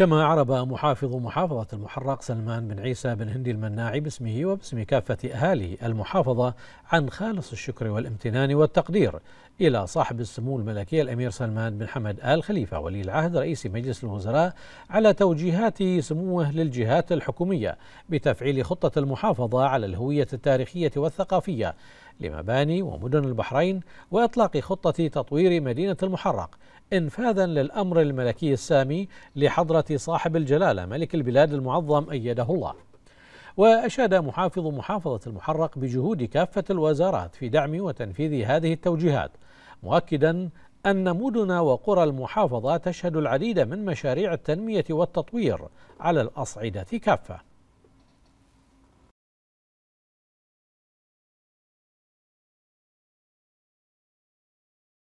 كما عرب محافظ محافظة المحرق سلمان بن عيسى بن هندي المناعي باسمه وباسم كافة أهالي المحافظة عن خالص الشكر والامتنان والتقدير إلى صاحب السمو الملكي الأمير سلمان بن حمد آل خليفة ولي العهد رئيس مجلس الوزراء على توجيهات سموه للجهات الحكومية بتفعيل خطة المحافظة على الهوية التاريخية والثقافية لمباني ومدن البحرين وإطلاق خطة تطوير مدينة المحرق إنفاذا للأمر الملكي السامي لحضرة صاحب الجلالة ملك البلاد المعظم أيده الله وأشاد محافظ محافظة المحرق بجهود كافة الوزارات في دعم وتنفيذ هذه التوجيهات مؤكدا أن مدن وقرى المحافظة تشهد العديد من مشاريع التنمية والتطوير على الأصعدة كافة